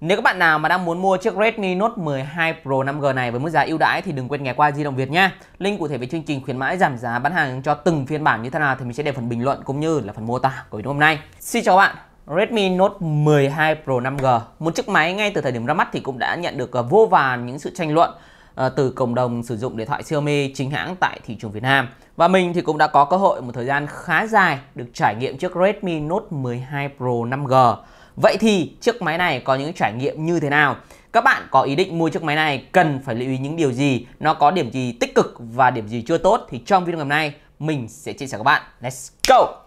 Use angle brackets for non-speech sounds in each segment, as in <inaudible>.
Nếu các bạn nào mà đang muốn mua chiếc Redmi Note 12 Pro 5G này với mức giá ưu đãi thì đừng quên ghé qua di động Việt nhé. Link cụ thể về chương trình khuyến mãi giảm giá bán hàng cho từng phiên bản như thế nào thì mình sẽ để phần bình luận cũng như là phần mô tả của video hôm nay. Xin chào các bạn. Redmi Note 12 Pro 5G, một chiếc máy ngay từ thời điểm ra mắt thì cũng đã nhận được ờ, vô vàn những sự tranh luận ờ, từ cộng đồng sử dụng điện thoại Xiaomi chính hãng tại thị trường Việt Nam. Và mình thì cũng đã có cơ hội một thời gian khá dài được trải nghiệm chiếc Redmi Note 12 Pro 5G Vậy thì chiếc máy này có những trải nghiệm như thế nào? Các bạn có ý định mua chiếc máy này cần phải lưu ý những điều gì? Nó có điểm gì tích cực và điểm gì chưa tốt? Thì trong video ngày hôm nay mình sẽ chia sẻ các bạn. Let's go!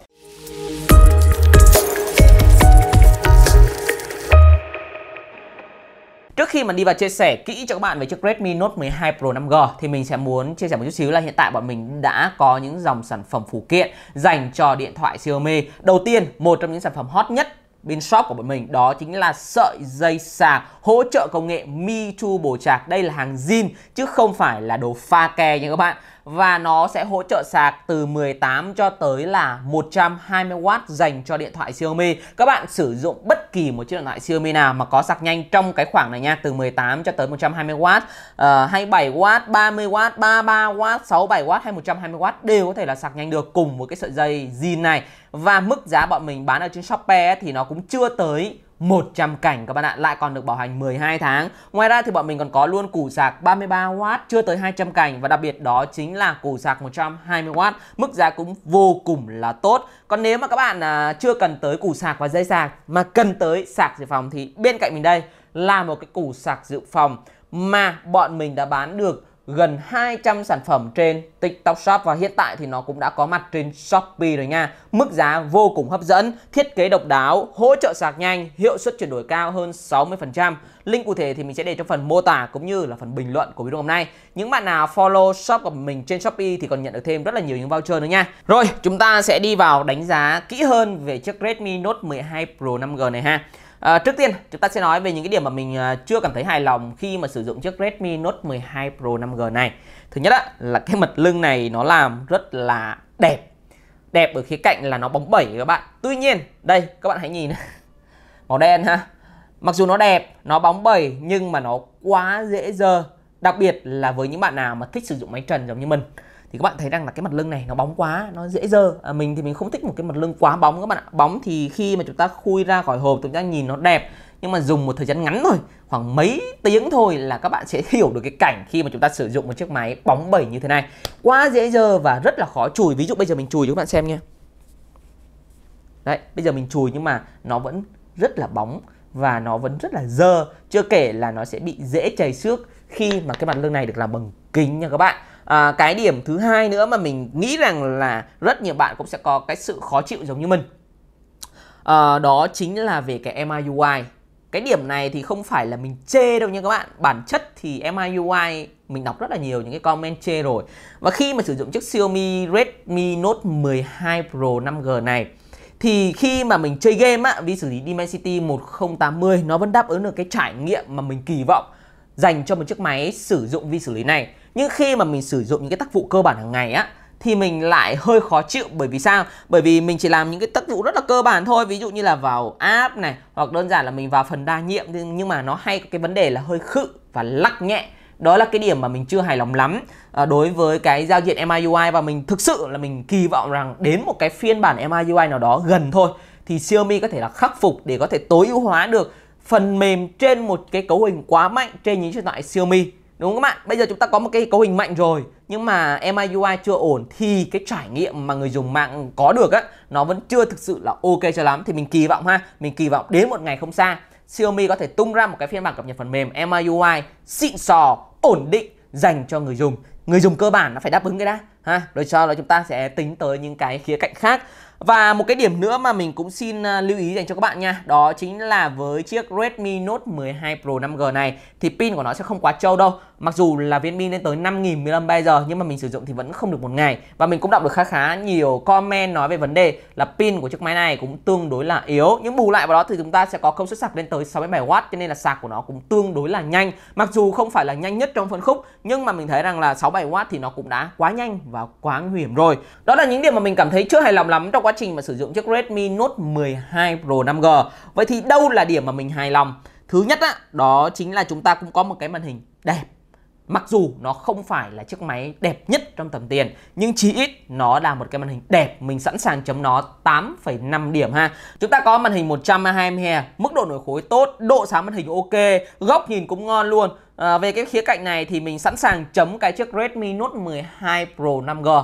Trước khi mà đi vào chia sẻ kỹ cho các bạn về chiếc Redmi Note 12 Pro 5G thì mình sẽ muốn chia sẻ một chút xíu là hiện tại bọn mình đã có những dòng sản phẩm phụ kiện dành cho điện thoại Xiaomi. Đầu tiên, một trong những sản phẩm hot nhất bên shop của bọn mình đó chính là sợi dây sạc hỗ trợ công nghệ Michu bổ trạc đây là hàng zin chứ không phải là đồ pha ke nha các bạn và nó sẽ hỗ trợ sạc từ 18 cho tới là 120W dành cho điện thoại Xiaomi. Các bạn sử dụng bất kỳ một chiếc điện thoại Xiaomi nào mà có sạc nhanh trong cái khoảng này nha, từ 18 cho tới 120W, uh, 27W, 30W, 33W, 67W hay 120W đều có thể là sạc nhanh được cùng với cái sợi dây zin này. Và mức giá bọn mình bán ở trên Shopee thì nó cũng chưa tới 100 cảnh các bạn ạ lại còn được bảo hành 12 tháng ngoài ra thì bọn mình còn có luôn củ sạc 33W chưa tới 200 cảnh và đặc biệt đó chính là củ sạc 120W mức giá cũng vô cùng là tốt còn nếu mà các bạn à, chưa cần tới củ sạc và dây sạc mà cần tới sạc dự phòng thì bên cạnh mình đây là một cái củ sạc dự phòng mà bọn mình đã bán được gần 200 sản phẩm trên TikTok Shop và hiện tại thì nó cũng đã có mặt trên Shopee rồi nha. Mức giá vô cùng hấp dẫn, thiết kế độc đáo, hỗ trợ sạc nhanh, hiệu suất chuyển đổi cao hơn 60%. Link cụ thể thì mình sẽ để trong phần mô tả cũng như là phần bình luận của video hôm nay. Những bạn nào follow shop của mình trên Shopee thì còn nhận được thêm rất là nhiều những voucher nữa nha. Rồi, chúng ta sẽ đi vào đánh giá kỹ hơn về chiếc Redmi Note 12 Pro 5G này ha. À, trước tiên chúng ta sẽ nói về những cái điểm mà mình ờ, chưa cảm thấy hài lòng khi mà sử dụng chiếc Redmi Note 12 Pro 5G này. Thứ nhất á, là cái mặt lưng này nó làm rất là đẹp. Đẹp ở khía cạnh là nó bóng bẩy các bạn. Tuy nhiên, đây các bạn hãy nhìn <laughs> màu đen ha. Mặc dù nó đẹp, nó bóng bẩy nhưng mà nó quá dễ dơ. Đặc biệt là với những bạn nào mà thích sử dụng máy trần giống như mình thì các bạn thấy rằng là cái mặt lưng này nó bóng quá nó dễ dơ à, mình thì mình không thích một cái mặt lưng quá bóng các bạn ạ bóng thì khi mà chúng ta khui ra khỏi hộp chúng ta nhìn nó đẹp nhưng mà dùng một thời gian ngắn thôi khoảng mấy tiếng thôi là các bạn sẽ <laughs> hiểu được cái cảnh khi mà chúng ta sử dụng một chiếc máy bóng bẩy như thế này quá dễ dơ và rất là khó chùi ví dụ bây giờ mình chùi cho các bạn xem nhé. đấy bây giờ mình chùi nhưng mà nó vẫn rất là bóng và nó vẫn rất là dơ chưa kể là nó sẽ bị dễ chảy xước khi mà cái mặt lưng này được làm bằng kính nha các bạn à, cái điểm thứ hai nữa mà mình nghĩ rằng là rất nhiều bạn cũng sẽ có cái sự khó chịu giống như mình à, đó chính là về cái MIUI cái điểm này thì không phải là mình chê đâu nha các bạn bản chất thì MIUI mình đọc rất là nhiều những cái comment chê rồi và khi mà sử dụng chiếc Xiaomi Redmi Note 12 Pro 5G này thì khi mà mình chơi game á, vi xử lý Dimensity 1080 nó vẫn đáp ứng được cái trải nghiệm mà mình kỳ vọng dành cho một chiếc máy sử dụng vi xử lý này nhưng khi mà mình sử dụng những cái tác vụ cơ bản hàng ngày á thì mình lại hơi khó chịu bởi vì sao? Bởi vì mình chỉ làm những cái tác vụ rất là cơ bản thôi, ví dụ như là vào app này hoặc đơn giản là mình vào phần đa nhiệm nhưng mà nó hay có cái vấn đề là hơi khự và lắc nhẹ. Đó là cái điểm mà mình chưa hài lòng lắm à, đối với cái giao diện MIUI và mình thực sự là mình kỳ vọng rằng đến một cái phiên bản MIUI nào đó gần thôi thì Xiaomi có thể là khắc phục để có thể tối ưu hóa được phần mềm trên một cái cấu hình quá mạnh trên những điện thoại Xiaomi Đúng không các bạn? Bây giờ chúng ta có một cái cấu hình mạnh rồi nhưng mà MIUI chưa ổn thì cái trải nghiệm mà người dùng mạng có được á nó vẫn chưa thực sự là ok cho lắm thì mình kỳ vọng ha, mình kỳ vọng đến một ngày không xa Xiaomi có thể tung ra một cái phiên bản cập nhật phần mềm MIUI xịn sò, ổn định dành cho người dùng. Người dùng cơ bản nó phải đáp ứng cái đã ha. Rồi sau đó chúng ta sẽ tính tới những cái khía cạnh khác. Và một cái điểm nữa mà mình cũng xin à, lưu ý dành cho các bạn nha Đó chính là với chiếc Redmi Note 12 Pro 5G này Thì pin của nó sẽ không quá trâu đâu Mặc dù là viên pin lên tới 5.000 mAh Nhưng mà mình sử dụng thì vẫn không được một ngày Và mình cũng đọc được khá khá nhiều comment nói về vấn đề Là pin của chiếc máy này cũng tương đối là yếu Nhưng bù lại vào đó thì chúng ta sẽ có công suất sạc lên tới 67W Cho nên là sạc của nó cũng tương đối là nhanh Mặc dù không phải là nhanh nhất trong phân khúc Nhưng mà mình thấy rằng là 67W thì nó cũng đã quá nhanh và quá nguy hiểm rồi Đó là những điểm mà mình cảm thấy chưa hài lòng lắm trong quá trình mà sử dụng chiếc Redmi Note 12 Pro 5G. Vậy thì đâu là điểm mà mình hài lòng? Thứ nhất á, đó chính là chúng ta cũng có một cái màn hình đẹp. Mặc dù nó không phải là chiếc máy đẹp nhất trong tầm tiền Nhưng chí ít nó là một cái màn hình đẹp Mình sẵn sàng chấm nó 8,5 điểm ha Chúng ta có màn hình 120Hz Mức độ nổi khối tốt, độ sáng màn hình ok Góc nhìn cũng ngon luôn à, Về cái khía cạnh này thì mình sẵn sàng chấm cái chiếc Redmi Note 12 Pro 5G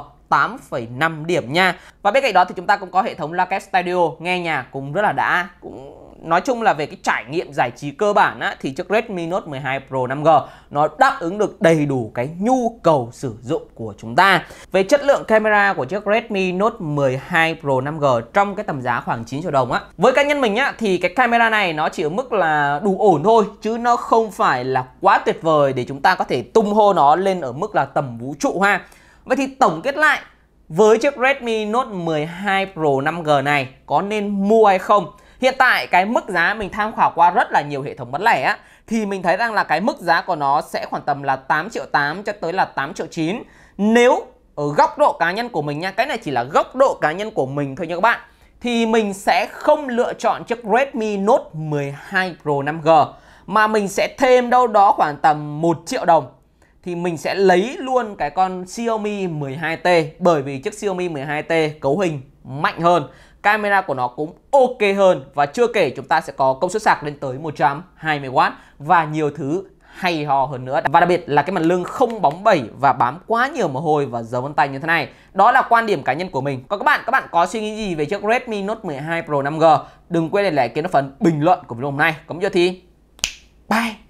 8,5 điểm nha và bên cạnh đó thì chúng ta cũng có hệ thống Lacap Studio nghe nhạc cũng rất là đã cũng nói chung là về cái trải nghiệm giải trí cơ bản á, thì chiếc Redmi Note 12 Pro 5G nó đáp ứng được đầy đủ cái nhu cầu sử dụng của chúng ta. Về chất lượng camera của chiếc Redmi Note 12 Pro 5G trong cái tầm giá khoảng 9 triệu đồng á. Với cá nhân mình á thì cái camera này nó chỉ ở mức là đủ ổn thôi chứ nó không phải là quá tuyệt vời để chúng ta có thể tung hô nó lên ở mức là tầm vũ trụ ha. Vậy thì tổng kết lại với chiếc Redmi Note 12 Pro 5G này có nên mua hay không? Hiện tại cái mức giá mình tham khảo qua rất là nhiều hệ thống bán lẻ á thì mình thấy rằng là cái mức giá của nó sẽ khoảng tầm là 8 triệu 8 cho tới là 8 triệu 9. Nếu ở góc độ cá nhân của mình nha, cái này chỉ là góc độ cá nhân của mình thôi nha các bạn. Thì mình sẽ không lựa chọn chiếc Redmi Note 12 Pro 5G mà mình sẽ thêm đâu đó khoảng tầm 1 triệu đồng thì mình sẽ lấy luôn cái con Xiaomi 12T bởi vì chiếc Xiaomi 12T cấu hình mạnh hơn, camera của nó cũng ok hơn và chưa kể chúng ta sẽ có công suất sạc lên tới 120W và nhiều thứ hay ho hơn nữa và đặc biệt là cái mặt lưng không bóng bẩy và bám quá nhiều mồ hôi và dấu vân tay như thế này đó là quan điểm cá nhân của mình còn các bạn các bạn có suy nghĩ gì về chiếc Redmi Note 12 Pro 5G đừng quên để lại kiến phần bình luận của video hôm nay còn bây giờ thì bye